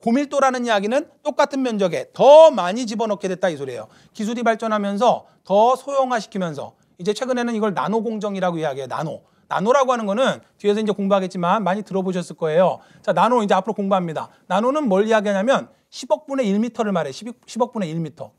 고밀도라는 이야기는 똑같은 면적에 더 많이 집어넣게 됐다 이 소리예요. 기술이 발전하면서 더 소형화시키면서 이제 최근에는 이걸 나노 공정이라고 이야기해요. 나노. 나노라고 하는 거는 뒤에서 이제 공부하겠지만 많이 들어보셨을 거예요. 자, 나노 이제 앞으로 공부합니다. 나노는 뭘 이야기하냐면 10억 분의 1미터를 말해. 10, 10억 분의 1미터.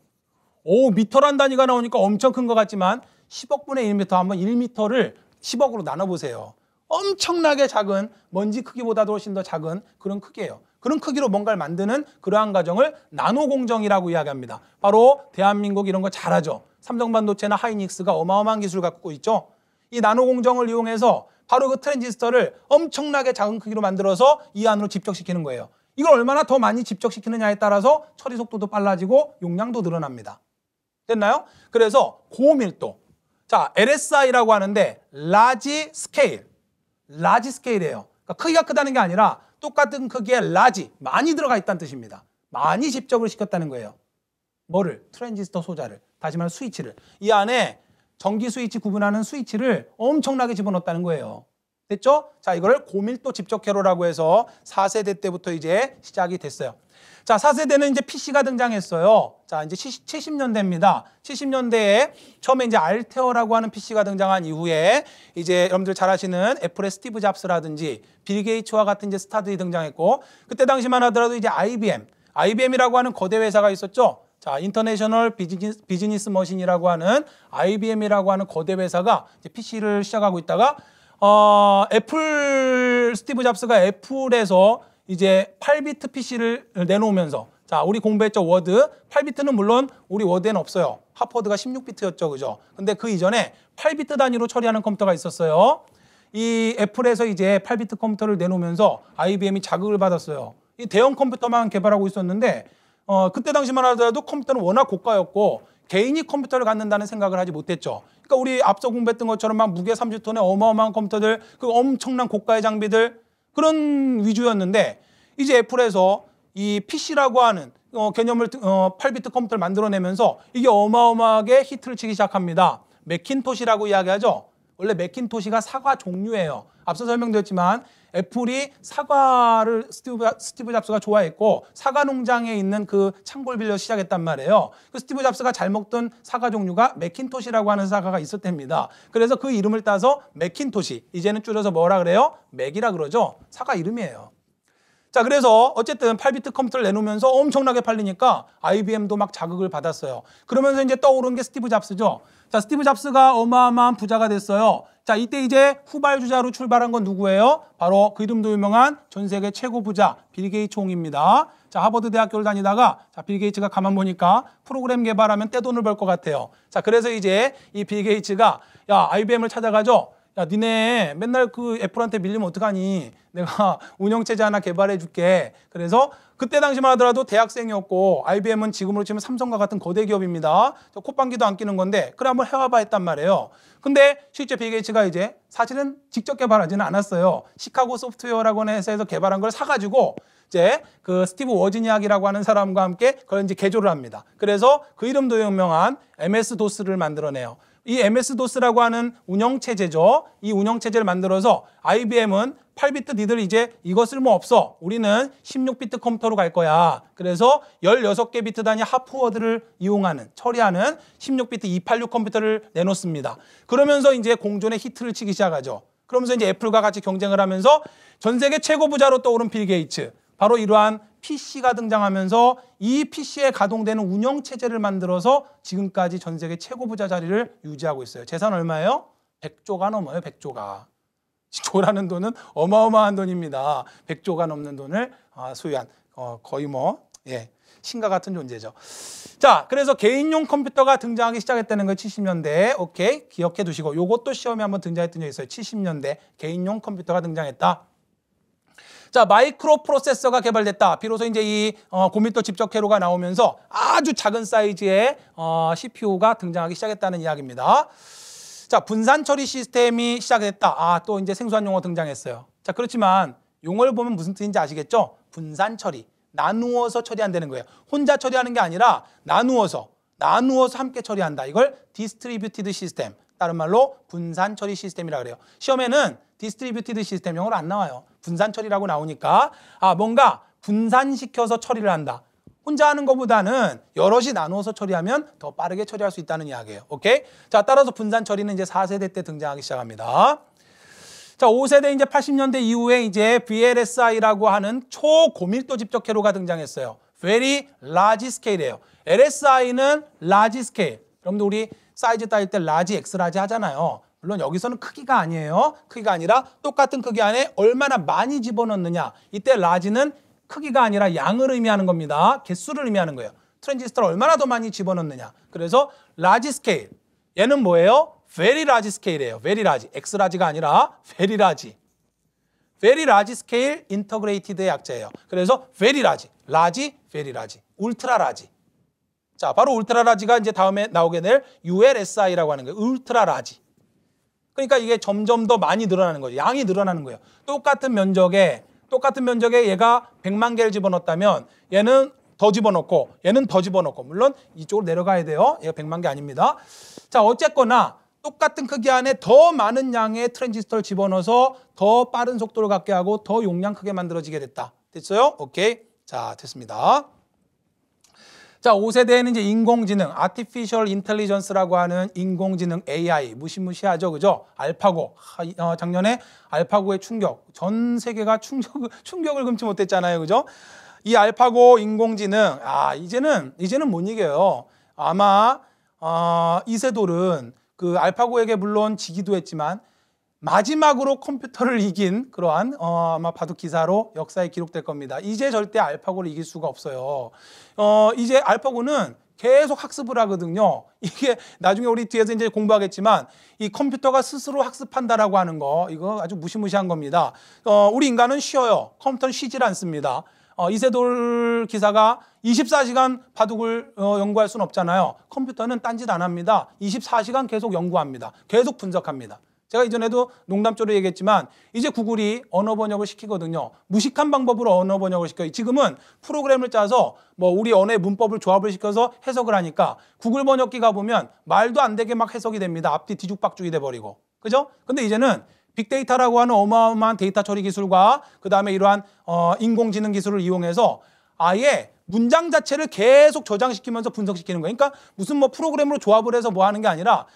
오, 미터란 단위가 나오니까 엄청 큰 것 같지만 10억 분의 1미터 한번 1미터를 10억으로 나눠보세요. 엄청나게 작은 먼지 크기보다도 훨씬 더 작은 그런 크기예요. 그런 크기로 뭔가를 만드는 그러한 과정을 나노 공정이라고 이야기합니다. 바로 대한민국 이런 거 잘하죠. 삼성반도체나 하이닉스가 어마어마한 기술 을 갖고 있죠. 이 나노 공정을 이용해서 바로 그 트랜지스터를 엄청나게 작은 크기로 만들어서 이 안으로 집적시키는 거예요. 이걸 얼마나 더 많이 집적시키느냐에 따라서 처리 속도도 빨라지고 용량도 늘어납니다. 됐나요? 그래서 고밀도. 자, LSI라고 하는데 라지 스케일. 라지 스케일이에요. 그러니까 크기가 크다는 게 아니라 똑같은 크기에 라지, 많이 들어가 있다는 뜻입니다. 많이 집적을 시켰다는 거예요. 뭐를? 트랜지스터 소자를. 다시 말해 스위치를. 이 안에 전기 스위치 구분하는 스위치를 엄청나게 집어넣었다는 거예요. 됐죠? 자, 이거를 고밀도 집적회로라고 해서 4세대 때부터 이제 시작이 됐어요. 자, 4세대는 이제 PC가 등장했어요. 자, 이제 70년대입니다. 70년대에 처음에 이제 알테어라고 하는 PC가 등장한 이후에 이제 여러분들 잘 아시는 애플의 스티브 잡스라든지 빌 게이츠와 같은 이제 스타들이 등장했고 그때 당시만 하더라도 이제 IBM, IBM이라고 하는 거대 회사가 있었죠. 자, 인터내셔널 비즈니스, 비즈니스 머신이라고 하는 IBM이라고 하는 거대 회사가 이제 PC를 시작하고 있다가 어, 애플 스티브 잡스가 애플에서 이제 8비트 PC를 내놓으면서 자, 우리 공부했죠. 워드. 8비트는 물론 우리 워드에는 없어요. 하퍼드가 16비트였죠. 그죠? 근데 그 이전에 8비트 단위로 처리하는 컴퓨터가 있었어요. 이 애플에서 이제 8비트 컴퓨터를 내놓으면서 IBM이 자극을 받았어요. 이 대형 컴퓨터만 개발하고 있었는데 어, 그때 당시만 하더라도 컴퓨터는 워낙 고가였고 개인이 컴퓨터를 갖는다는 생각을 하지 못했죠. 그러니까 우리 앞서 공부했던 것처럼 막 무게 30톤의 어마어마한 컴퓨터들, 그 엄청난 고가의 장비들 그런 위주였는데 이제 애플에서 이 PC라고 하는 어, 개념을 어, 8비트 컴퓨터를 만들어내면서 이게 어마어마하게 히트를 치기 시작합니다. 맥킨토시라고 이야기하죠. 원래 맥킨토시가 사과 종류예요. 앞서 설명드렸지만 애플이 사과를 스티브, 스티브 잡스가 좋아했고 사과 농장에 있는 그 창고를 빌려 시작했단 말이에요. 그 스티브 잡스가 잘 먹던 사과 종류가 맥킨토시라고 하는 사과가 있을 때입니다. 그래서 그 이름을 따서 맥킨토시 이제는 줄여서 뭐라 그래요? 맥이라 그러죠. 사과 이름이에요. 자 그래서 어쨌든 8비트 컴퓨터를 내놓으면서 엄청나게 팔리니까 IBM도 막 자극을 받았어요. 그러면서 이제 떠오른 게 스티브 잡스죠. 자 스티브 잡스가 어마어마한 부자가 됐어요. 자 이때 이제 후발주자로 출발한 건 누구예요? 바로 그 이름도 유명한 전 세계 최고 부자 빌 게이츠 입니다자 하버드 대학교를 다니다가 자 빌 게이츠가 가만 보니까 프로그램 개발하면 떼돈을 벌 것 같아요. 자 그래서 이제 이 빌 게이츠가 야 IBM을 찾아가죠. 야 니네 맨날 그 애플한테 밀리면 어떡하니 내가 운영체제 하나 개발해 줄게 그래서 그때 당시만 하더라도 대학생이었고 IBM은 지금으로 치면 삼성과 같은 거대 기업입니다 저 콧방귀도 안 끼는 건데 그래 한번 해와봐 했단 말이에요 근데 실제 빌게이츠가 이제 사실은 직접 개발하지는 않았어요 시카고 소프트웨어라고 하는 회사에서 개발한 걸 사가지고 이제 그 스티브 워즈니악이라고 하는 사람과 함께 그걸 이제 개조를 합니다 그래서 그 이름도 유명한 MS 도스를 만들어내요 이 MS-DOS라고 하는 운영체제죠. 이 운영체제를 만들어서 IBM은 8비트 니들 이제 이것 쓸모 뭐 없어. 우리는 16비트 컴퓨터로 갈 거야. 그래서 16개 비트 단위 하프워드를 이용하는, 처리하는 16비트 286 컴퓨터를 내놓습니다. 그러면서 이제 공존의 히트를 치기 시작하죠. 그러면서 이제 애플과 같이 경쟁을 하면서 전 세계 최고 부자로 떠오른 빌 게이츠. 바로 이러한 PC가 등장하면서 이 PC에 가동되는 운영 체제를 만들어서 지금까지 전 세계 최고 부자 자리를 유지하고 있어요. 재산 얼마예요? 100조가 넘어요. 100조가. 조라는 돈은 어마어마한 돈입니다. 100조가 넘는 돈을 아, 소유한 어, 거의 뭐 예, 신과 같은 존재죠. 자, 그래서 개인용 컴퓨터가 등장하기 시작했다는 거 70년대. 오케이. 기억해 두시고 요것도 시험에 한번 등장했던 적이 있어요. 70년대 개인용 컴퓨터가 등장했다. 자, 마이크로 프로세서가 개발됐다. 비로소 이제 이 어, 고밀도 집적 회로가 나오면서 아주 작은 사이즈의 어, CPU가 등장하기 시작했다는 이야기입니다. 자, 분산 처리 시스템이 시작됐다. 아, 또 이제 생소한 용어 등장했어요. 자, 그렇지만 용어를 보면 무슨 뜻인지 아시겠죠? 분산 처리. 나누어서 처리한다는 거예요. 혼자 처리하는 게 아니라 나누어서 나누어서 함께 처리한다. 이걸 디스트리뷰티드 시스템, 다른 말로 분산 처리 시스템이라 고 그래요. 시험에는 디스트리뷰티드 시스템 용어로안 나와요. 분산 처리라고 나오니까 아 뭔가 분산시켜서 처리를 한다. 혼자 하는 것보다는 여럿이 나누어서 처리하면 더 빠르게 처리할 수 있다는 이야기예요. 오케이? 자, 따라서 분산 처리는 이제 4세대 때 등장하기 시작합니다. 자, 5세대 이제 80년대 이후에 이제 VLSI라고 하는 초고밀도 집적 회로가 등장했어요. Very large scale예요. LSI는 large scale. 여러분들 우리 사이즈 따질 때 large, x large 하잖아요. 물론 여기서는 크기가 아니에요. 크기가 아니라 똑같은 크기 안에 얼마나 많이 집어넣느냐. 이때 라지는 크기가 아니라 양을 의미하는 겁니다. 개수를 의미하는 거예요. 트랜지스터를 얼마나 더 많이 집어넣느냐. 그래서 라지 스케일. 얘는 뭐예요? very large scale이에요. very large. x 라지가 아니라 very large. very large scale integrated 약자예요. 그래서 very large, large, very large, ultra 자, 바로 울트라 라지가 이제 다음에 나오게 될 ULSI라고 하는 거예요. 울트라 라지. 그러니까 이게 점점 더 많이 늘어나는 거죠. 양이 늘어나는 거예요. 똑같은 면적에 똑같은 면적에 얘가 100만 개를 집어넣었다면 얘는 더 집어넣고 얘는 더 집어넣고 물론 이쪽으로 내려가야 돼요. 얘가 100만 개 아닙니다. 자 어쨌거나 똑같은 크기 안에 더 많은 양의 트랜지스터를 집어넣어서 더 빠른 속도를 갖게 하고 더 용량 크게 만들어지게 됐다. 됐어요? 오케이. 자 됐습니다. 자, 5세대에는 이제 인공지능, 아티피셜 인텔리전스라고 하는 인공지능 AI 무시무시하죠. 그죠? 알파고. 어, 작년에 알파고의 충격. 전 세계가 충격을 충격을 금치 못했잖아요. 그죠? 이 알파고 인공지능. 아, 이제는 이제는 못 이겨요. 아마 어, 이세돌은 그 알파고에게 물론 지기도 했지만 마지막으로 컴퓨터를 이긴 그러한 어, 아마 바둑 기사로 역사에 기록될 겁니다. 이제 절대 알파고를 이길 수가 없어요. 어, 이제 알파고는 계속 학습을 하거든요. 이게 나중에 우리 뒤에서 이제 공부하겠지만 이 컴퓨터가 스스로 학습한다라고 하는 거 이거 아주 무시무시한 겁니다. 어, 우리 인간은 쉬어요. 컴퓨터는 쉬질 않습니다. 어, 이세돌 기사가 24시간 바둑을 어, 연구할 수는 없잖아요. 컴퓨터는 딴짓 안 합니다. 24시간 계속 연구합니다. 계속 분석합니다. 제가 이전에도 농담조로 얘기했지만 이제 구글이 언어 번역을 시키거든요. 무식한 방법으로 언어 번역을 시켜요. 지금은 프로그램을 짜서 뭐 우리 언어의 문법을 조합을 시켜서 해석을 하니까 구글 번역기 가보면 말도 안 되게 막 해석이 됩니다. 앞뒤 뒤죽박죽이 돼버리고. 그죠? 근데 이제는 빅데이터라고 하는 어마어마한 데이터 처리 기술과 그 다음에 이러한 어, 인공지능 기술을 이용해서 아예 문장 자체를 계속 저장시키면서 분석시키는 거예요. 그러니까 무슨 뭐 프로그램으로 조합을 해서 뭐 하는 게 아니라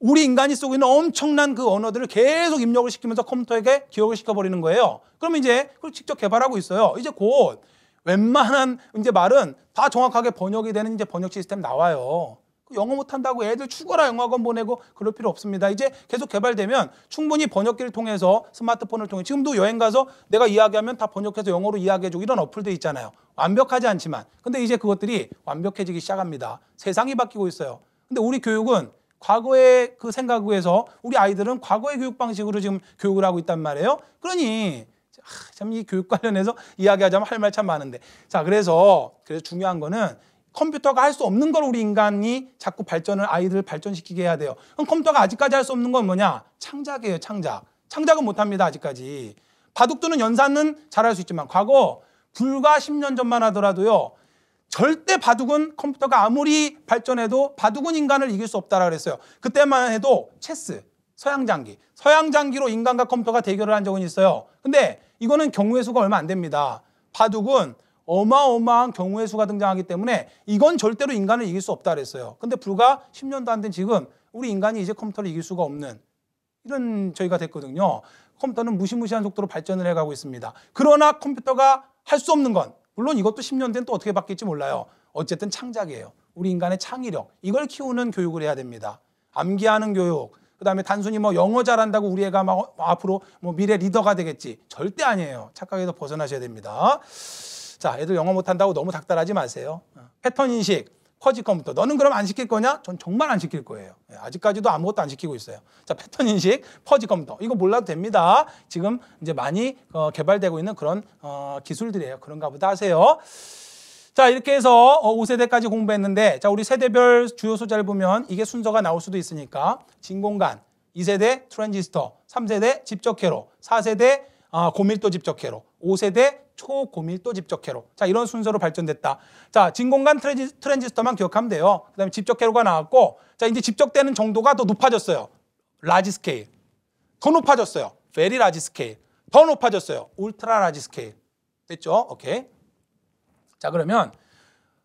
우리 인간이 쓰고 있는 엄청난 그 언어들을 계속 입력을 시키면서 컴퓨터에게 기억을 시켜버리는 거예요. 그러면 이제 그걸 직접 개발하고 있어요. 이제 곧 웬만한 이제 말은 다 정확하게 번역이 되는 이제 번역 시스템 나와요. 그 영어 못한다고 애들 죽어라 영어학원 보내고 그럴 필요 없습니다. 이제 계속 개발되면 충분히 번역기를 통해서 스마트폰을 통해 지금도 여행 가서 내가 이야기하면 다 번역해서 영어로 이야기해주고 이런 어플도 있잖아요. 완벽하지 않지만 근데 이제 그것들이 완벽해지기 시작합니다. 세상이 바뀌고 있어요. 근데 우리 교육은 과거의 그생각을해서 우리 아이들은 과거의 교육 방식으로 지금 교육을 하고 있단 말이에요. 그러니 아, 참이 교육 관련해서 이야기하자면 할 말 참 많은데. 자, 그래서 그래서 중요한 거는 컴퓨터가 할 수 없는 걸 우리 인간이 자꾸 발전을 아이들을 발전시키게 해야 돼요. 그럼 컴퓨터가 아직까지 할 수 없는 건 뭐냐? 창작이에요, 창작. 창작은 못 합니다, 아직까지. 바둑 두는 연산은 잘 할 수 있지만 과거 불과 10년 전만 하더라도요. 절대 바둑은 컴퓨터가 아무리 발전해도 바둑은 인간을 이길 수 없다라고 그랬어요. 그때만 해도 체스, 서양 장기, 서양 장기로 인간과 컴퓨터가 대결을 한 적은 있어요. 근데 이거는 경우의 수가 얼마 안 됩니다. 바둑은 어마어마한 경우의 수가 등장하기 때문에 이건 절대로 인간을 이길 수 없다 그랬어요. 근데 불과 10년도 안 된 지금 우리 인간이 이제 컴퓨터를 이길 수가 없는 이런 저희가 됐거든요. 컴퓨터는 무시무시한 속도로 발전을 해가고 있습니다. 그러나 컴퓨터가 할 수 없는 건 물론 이것도 10년 된 또 어떻게 바뀔지 몰라요. 어쨌든 창작이에요. 우리 인간의 창의력 이걸 키우는 교육을 해야 됩니다. 암기하는 교육, 그다음에 단순히 뭐 영어 잘한다고 우리 애가 막 어, 앞으로 뭐 미래 리더가 되겠지 절대 아니에요. 착각에서 벗어나셔야 됩니다. 자, 애들 영어 못한다고 너무 닥달하지 마세요. 어. 패턴 인식, 커질 컴퓨터. 너는 그럼 안 시킬 거냐? 전 정말 안 시킬 거예요. 예, 아직까지도 아무것도 안 시키고 있어요. 자, 패턴 인식, 퍼지 컴퓨터. 이거 몰라도 됩니다. 지금 이제 많이 어, 개발되고 있는 그런 어, 기술들이에요. 그런가 보다 하세요. 자, 이렇게 해서 5세대까지 어, 공부했는데 자, 우리 세대별 주요 소자를 보면 이게 순서가 나올 수도 있으니까 진공관, 2세대 트랜지스터, 3세대 집적회로, 4세대 아, 고밀도 집적회로, 5세대 초고밀도 집적회로 자 이런 순서로 발전됐다 자 진공관 트랜지, 스터만 기억하면 돼요 그 다음에 집적회로가 나왔고 자 이제 집적되는 정도가 더 높아졌어요 라지 스케일 더 높아졌어요 베리 라지 스케일 더 높아졌어요 울트라 라지 스케일 됐죠 오케이 자 그러면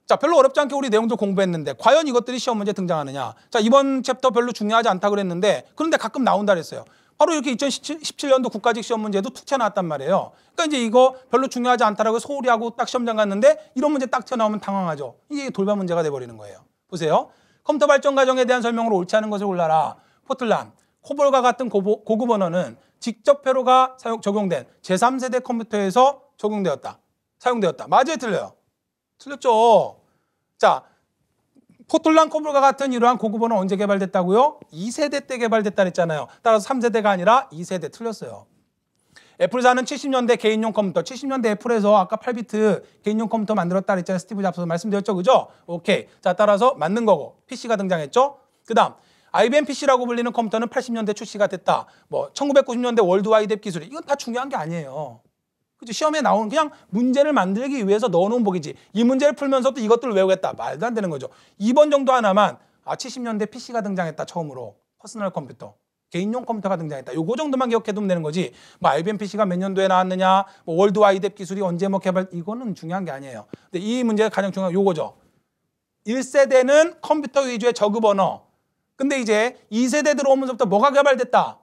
자 별로 어렵지 않게 우리 내용도 공부했는데 과연 이것들이 시험 문제 등장하느냐 자 이번 챕터 별로 중요하지 않다 고 그랬는데 그런데 가끔 나온다 그랬어요 바로 이렇게 2017년도 국가직 시험 문제도 툭 튀어나왔단 말이에요. 그러니까 이제 이거 별로 중요하지 않다라고 소홀히 하고 딱 시험장 갔는데 이런 문제 딱 튀어나오면 당황하죠. 이게 돌발 문제가 돼버리는 거예요. 보세요. 컴퓨터 발전 과정에 대한 설명으로 옳지 않은 것을 골라라. 포틀란, 코볼과 같은 고보, 고급 언어는 직접 회로가 사용, 적용된 제3세대 컴퓨터에서 적용되었다. 사용되었다. 맞아요? 틀려요? 틀렸죠. 자, 포틀란 코블과 같은 이러한 고급어는 언제 개발됐다고요? 2세대 때 개발됐다 그랬잖아요. 따라서 3세대가 아니라 2세대 틀렸어요. 애플사는 70년대 개인용 컴퓨터, 70년대 애플에서 아까 8비트 개인용 컴퓨터 만들었다 그랬잖아요. 스티브 잡스 도 말씀드렸죠. 그죠? 오케이. 자, 따라서 맞는 거고. PC가 등장했죠. 그다음 IBM PC라고 불리는 컴퓨터는 80년대 출시가 됐다. 뭐 1990년대 월드와이드 기술이 이건 다 중요한 게 아니에요. 그치? 시험에 나온 그냥 문제를 만들기 위해서 넣어놓은 복이지. 이 문제를 풀면서 또 이것들을 외우겠다. 말도 안 되는 거죠. 2번 정도 하나만 아 70년대 PC가 등장했다 처음으로. 퍼스널 컴퓨터. 개인용 컴퓨터가 등장했다. 요거 정도만 기억해두면 되는 거지. 뭐 IBM PC가 몇 년도에 나왔느냐, 뭐 월드와이드 기술이 언제 뭐 개발 이거는 중요한 게 아니에요. 근데 이 문제가 가장 중요한 요거죠. 1세대는 컴퓨터 위주의 저급 언어. 근데 이제 2세대 들어오면서부터 뭐가 개발됐다.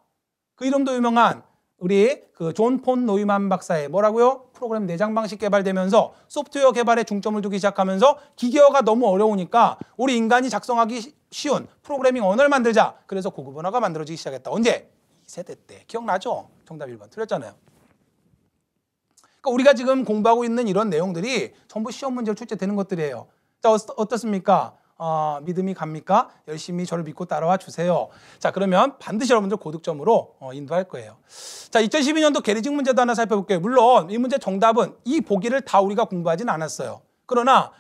그 이름도 유명한 우리 그존폰 노이만 박사의 뭐라고요? 프로그램 내장 방식 개발되면서 소프트웨어 개발에 중점을 두기 시작하면서 기계어가 너무 어려우니까 우리 인간이 작성하기 쉬운 프로그래밍 언어를 만들자. 그래서 고급 언어가 만들어지기 시작했다. 언제? 2세대 때. 기억나죠? 정답 1번 틀렸잖아요. 그러니까 우리가 지금 공부하고 있는 이런 내용들이 전부 시험 문제로 출제되는 것들이에요. 자, 어떻습니까? 어, 믿음이 갑니까? 열심히 저를 믿고 따라와 주세요. 자, 그러면 반드시 여러분들 고득점으로 어, 인도할 거예요. 자, 2012년도 게리직 문제도 하나 살펴볼게요. 물론 이 문제 정답은 이 보기를 다 우리가 공부하진 않았어요. 그러나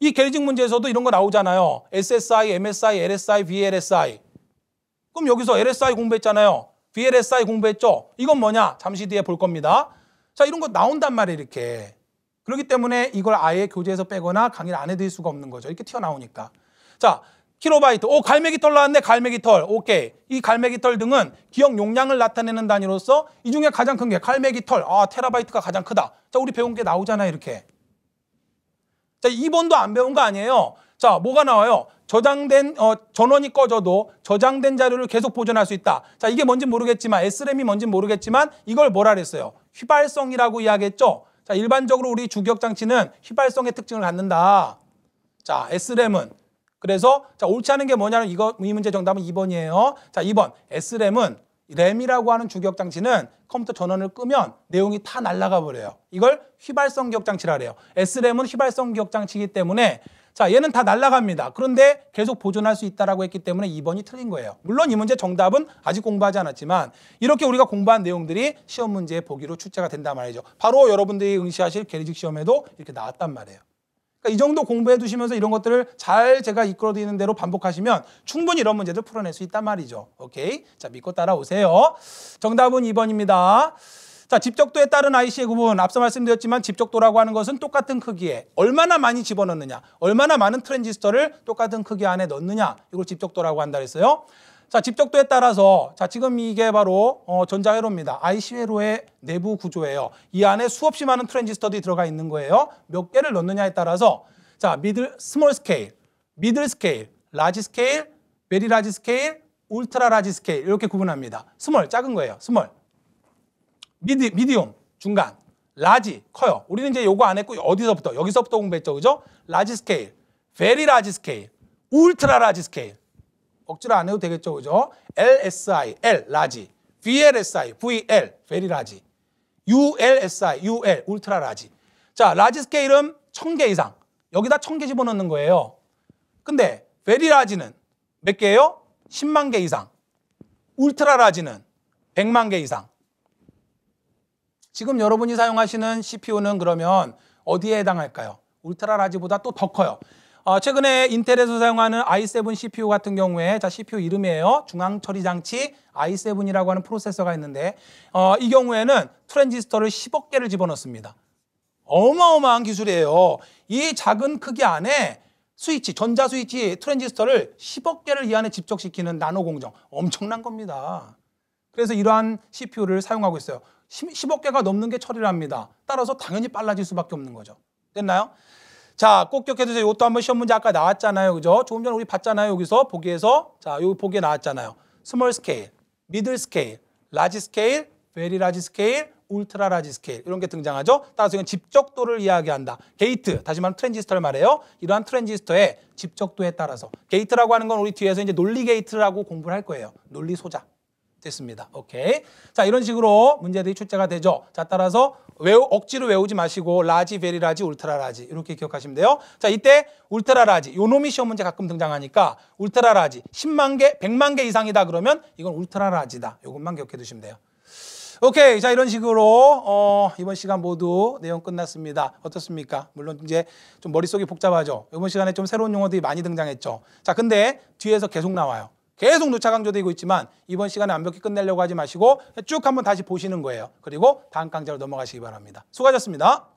이 게리직 문제에서도 이런 거 나오잖아요. SSI, MSI, LSI, VLSI. 그럼 여기서 LSI 공부했잖아요. VLSI 공부했죠? 이건 뭐냐? 잠시 뒤에 볼 겁니다. 자, 이런 거 나온단 말이에요, 이렇게. 그렇기 때문에 이걸 아예 교재에서 빼거나 강의를 안 해드릴 수가 없는 거죠. 이렇게 튀어나오니까. 자, 킬로바이트. 오, 갈매기 털 나왔네. 갈매기 털. 오케이. 이 갈매기 털 등은 기억 용량을 나타내는 단위로서 이 중에 가장 큰 게 갈매기 털. 아, 테라바이트가 가장 크다. 자, 우리 배운 게나오잖아 이렇게. 자, 2번도 안 배운 거 아니에요. 자, 뭐가 나와요? 저장된 어, 전원이 꺼져도 저장된 자료를 계속 보존할 수 있다. 자, 이게 뭔지 모르겠지만 S램이 뭔지 모르겠지만 이걸 뭐라 그랬어요? 휘발성이라고 이야기했죠. 자, 일반적으로 우리 주격 장치는 휘발성의 특징을 갖는다. 자, S램은 그래서 자, 옳지 않은 게 뭐냐면 이거 이 문제 정답은 2번이에요. 자, 2번. S램은 램이라고 하는 주격 장치는 컴퓨터 전원을 끄면 내용이 다 날아가 버려요. 이걸 휘발성 기억 장치라 그래요. S램은 휘발성 기억 장치이기 때문에 자, 얘는 다 날라갑니다. 그런데 계속 보존할 수 있다라고 했기 때문에 2번이 틀린 거예요. 물론 이 문제 정답은 아직 공부하지 않았지만 이렇게 우리가 공부한 내용들이 시험 문제 보기로 출제가 된단 말이죠. 바로 여러분들이 응시하실 계리직 시험에도 이렇게 나왔단 말이에요. 그러니까 이 정도 공부해 두시면서 이런 것들을 잘 제가 이끌어 드리는 대로 반복하시면 충분히 이런 문제들 풀어낼 수 있단 말이죠. 오케이. 자, 믿고 따라오세요. 정답은 2번입니다. 자, 집적도에 따른 IC의 구분 앞서 말씀드렸지만 집적도라고 하는 것은 똑같은 크기에 얼마나 많이 집어넣느냐, 얼마나 많은 트랜지스터를 똑같은 크기 안에 넣느냐 이걸 집적도라고 한다 그랬어요. 자, 집적도에 따라서 자, 지금 이게 바로 어, 전자회로입니다. IC 회로의 내부 구조예요. 이 안에 수없이 많은 트랜지스터들이 들어가 있는 거예요. 몇 개를 넣느냐에 따라서 자, 미들 스몰 스케일, 미들 스케일, 라지 스케일, 베리 라지 스케일, 울트라 라지 스케일 이렇게 구분합니다. 스몰 작은 거예요. 스몰. 미디, 미디움, 중간, 라지, 커요. 우리는 이제 요거 안 했고 어디서부터? 여기서부터 공부했죠. 그죠? 라지 스케일, 베리 라지 스케일, 울트라 라지 스케일. 억지로 안 해도 되겠죠. 그죠? LSI, L, 라지. VLSI, VL, 베리 라지. ULSI, UL, 울트라 라지. 자, 라지 스케일은 천 개 이상. 여기다 천 개 집어넣는 거예요. 근데 베리 라지는 몇 개예요? 10만 개 이상. 울트라 라지는 100만 개 이상. 지금 여러분이 사용하시는 CPU는 그러면 어디에 해당할까요? 울트라 라지보다 또 더 커요. 어, 최근에 인텔에서 사용하는 i7 CPU 같은 경우에 자 CPU 이름이에요. 중앙 처리 장치 i7이라고 하는 프로세서가 있는데 어, 이 경우에는 트랜지스터를 10억 개를 집어넣습니다. 어마어마한 기술이에요. 이 작은 크기 안에 스위치, 전자 스위치 트랜지스터를 10억 개를 이 안에 집적시키는 나노 공정 엄청난 겁니다. 그래서 이러한 CPU를 사용하고 있어요. 10억 개가 넘는 게 처리랍니다. 따라서 당연히 빨라질 수밖에 없는 거죠. 됐나요? 자, 꼭 기억해 주세요. 이것도 한번 시험 문제 아까 나왔잖아요. 그죠? 조금 전에 우리 봤잖아요. 여기서 보기에서 자, 요 보기에 나왔잖아요. 스몰 스케일, 미들 스케일, 라지 스케일, 베리 라지 스케일, 울트라 라지 스케일 이런 게 등장하죠. 따라서 이건 집적도를 이야기한다. 게이트, 다시 말하면 트랜지스터를 말해요. 이러한 트랜지스터의 집적도에 따라서 게이트라고 하는 건 우리 뒤에서 이제 논리 게이트라고 공부를 할 거예요. 논리 소자. 됐습니다. 오케이. 자, 이런 식으로 문제들이 출제가 되죠. 자, 따라서 외우, 억지로 외우지 마시고 라지, 베리 라지, 울트라 라지 이렇게 기억하시면 돼요. 자, 이때 울트라 라지 요 놈이 시험 문제 가끔 등장하니까 울트라 라지 10만 개, 100만 개 이상이다 그러면 이건 울트라 라지다. 요것만 기억해 두시면 돼요. 오케이. 자, 이런 식으로 어, 이번 시간 모두 내용 끝났습니다. 어떻습니까? 물론 이제 좀 머릿속이 복잡하죠. 이번 시간에 좀 새로운 용어들이 많이 등장했죠. 자, 근데 뒤에서 계속 나와요. 계속 누차 강조되고 있지만 이번 시간에 완벽히 끝내려고 하지 마시고 쭉 한번 다시 보시는 거예요. 그리고 다음 강좌로 넘어가시기 바랍니다. 수고하셨습니다.